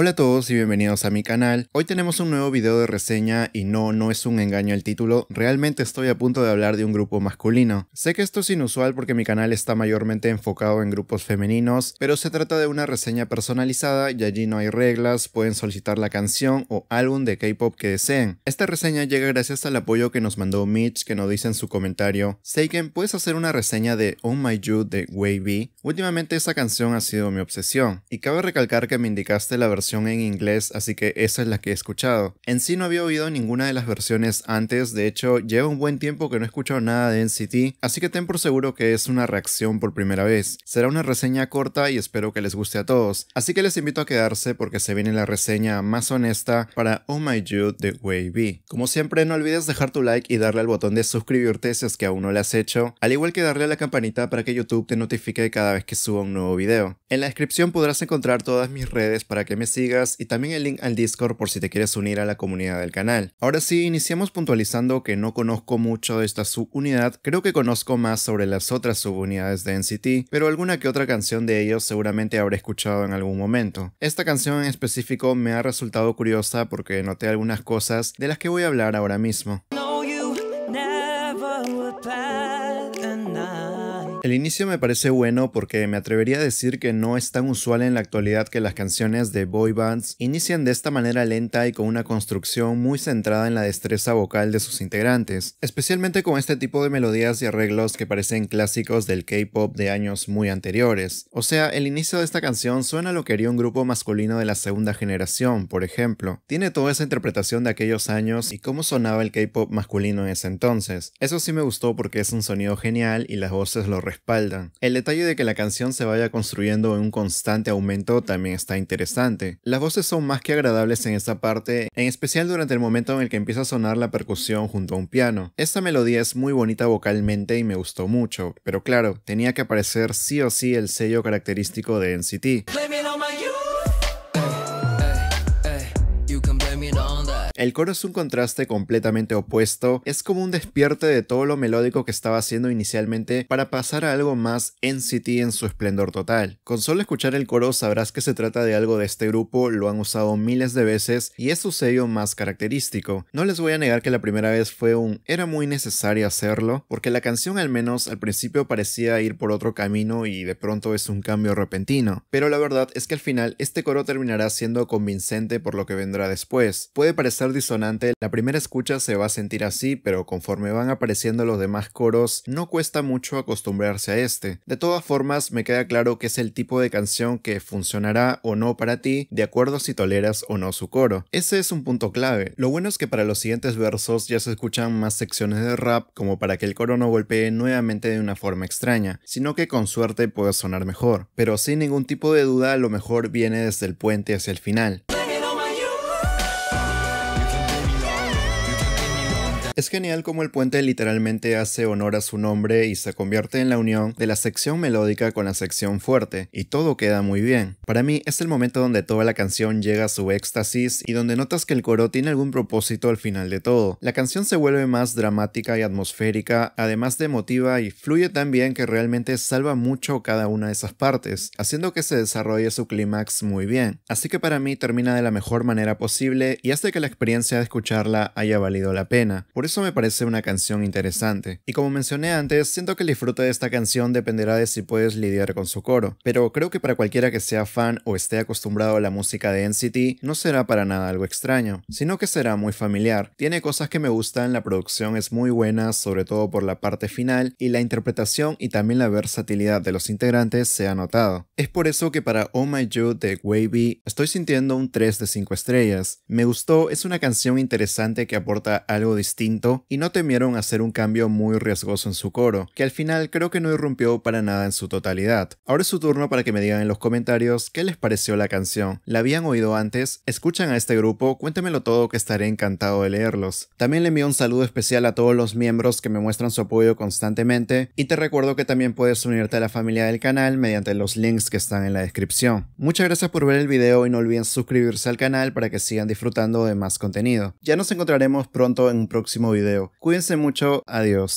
Hola a todos y bienvenidos a mi canal. Hoy tenemos un nuevo video de reseña y no, no es un engaño el título, realmente estoy a punto de hablar de un grupo masculino. Sé que esto es inusual porque mi canal está mayormente enfocado en grupos femeninos, pero se trata de una reseña personalizada y allí no hay reglas, pueden solicitar la canción o álbum de K-pop que deseen. Esta reseña llega gracias al apoyo que nos mandó Mitch que nos dice en su comentario, Seiken, ¿puedes hacer una reseña de Oh My You de Wavy? Últimamente esa canción ha sido mi obsesión, y cabe recalcar que me indicaste la versión en inglés, así que esa es la que he escuchado. En sí no había oído ninguna de las versiones antes, de hecho lleva un buen tiempo que no he escuchado nada de NCT, así que ten por seguro que es una reacción por primera vez. Será una reseña corta y espero que les guste a todos, así que les invito a quedarse porque se viene la reseña más honesta para Oh My Jude de be Como siempre no olvides dejar tu like y darle al botón de suscribirte si es que aún no lo has hecho, al igual que darle a la campanita para que YouTube te notifique cada vez que suba un nuevo video. En la descripción podrás encontrar todas mis redes para que me sigas y también el link al Discord por si te quieres unir a la comunidad del canal. Ahora sí, iniciamos puntualizando que no conozco mucho de esta subunidad, creo que conozco más sobre las otras subunidades de NCT, pero alguna que otra canción de ellos seguramente habré escuchado en algún momento. Esta canción en específico me ha resultado curiosa porque noté algunas cosas de las que voy a hablar ahora mismo. El inicio me parece bueno porque me atrevería a decir que no es tan usual en la actualidad que las canciones de boy bands inician de esta manera lenta y con una construcción muy centrada en la destreza vocal de sus integrantes, especialmente con este tipo de melodías y arreglos que parecen clásicos del K-pop de años muy anteriores. O sea, el inicio de esta canción suena a lo que haría un grupo masculino de la segunda generación, por ejemplo. Tiene toda esa interpretación de aquellos años y cómo sonaba el K-pop masculino en ese entonces. Eso sí me gustó porque es un sonido genial y las voces lo respetan el detalle de que la canción se vaya construyendo en un constante aumento también está interesante. Las voces son más que agradables en esta parte, en especial durante el momento en el que empieza a sonar la percusión junto a un piano. Esta melodía es muy bonita vocalmente y me gustó mucho, pero claro, tenía que aparecer sí o sí el sello característico de NCT. El coro es un contraste completamente opuesto, es como un despierte de todo lo melódico que estaba haciendo inicialmente para pasar a algo más City en su esplendor total. Con solo escuchar el coro sabrás que se trata de algo de este grupo, lo han usado miles de veces y es su sello más característico. No les voy a negar que la primera vez fue un era muy necesario hacerlo, porque la canción al menos al principio parecía ir por otro camino y de pronto es un cambio repentino. Pero la verdad es que al final este coro terminará siendo convincente por lo que vendrá después. Puede parecer disonante, la primera escucha se va a sentir así, pero conforme van apareciendo los demás coros, no cuesta mucho acostumbrarse a este. De todas formas, me queda claro que es el tipo de canción que funcionará o no para ti, de acuerdo a si toleras o no su coro. Ese es un punto clave. Lo bueno es que para los siguientes versos ya se escuchan más secciones de rap como para que el coro no golpee nuevamente de una forma extraña, sino que con suerte pueda sonar mejor. Pero sin ningún tipo de duda, lo mejor viene desde el puente hacia el final. Es genial como el puente literalmente hace honor a su nombre y se convierte en la unión de la sección melódica con la sección fuerte, y todo queda muy bien. Para mí es el momento donde toda la canción llega a su éxtasis y donde notas que el coro tiene algún propósito al final de todo. La canción se vuelve más dramática y atmosférica, además de emotiva y fluye tan bien que realmente salva mucho cada una de esas partes, haciendo que se desarrolle su clímax muy bien. Así que para mí termina de la mejor manera posible y hace que la experiencia de escucharla haya valido la pena eso me parece una canción interesante. Y como mencioné antes, siento que el disfrute de esta canción dependerá de si puedes lidiar con su coro, pero creo que para cualquiera que sea fan o esté acostumbrado a la música de NCT, no será para nada algo extraño, sino que será muy familiar. Tiene cosas que me gustan, la producción es muy buena, sobre todo por la parte final, y la interpretación y también la versatilidad de los integrantes se ha notado. Es por eso que para Oh My You de Wavy estoy sintiendo un 3 de 5 estrellas. Me gustó, es una canción interesante que aporta algo distinto y no temieron hacer un cambio muy riesgoso en su coro, que al final creo que no irrumpió para nada en su totalidad. Ahora es su turno para que me digan en los comentarios qué les pareció la canción. ¿La habían oído antes? ¿Escuchan a este grupo? Cuéntemelo todo que estaré encantado de leerlos. También le envío un saludo especial a todos los miembros que me muestran su apoyo constantemente y te recuerdo que también puedes unirte a la familia del canal mediante los links que están en la descripción. Muchas gracias por ver el video y no olviden suscribirse al canal para que sigan disfrutando de más contenido. Ya nos encontraremos pronto en un próximo video. Cuídense mucho, adiós.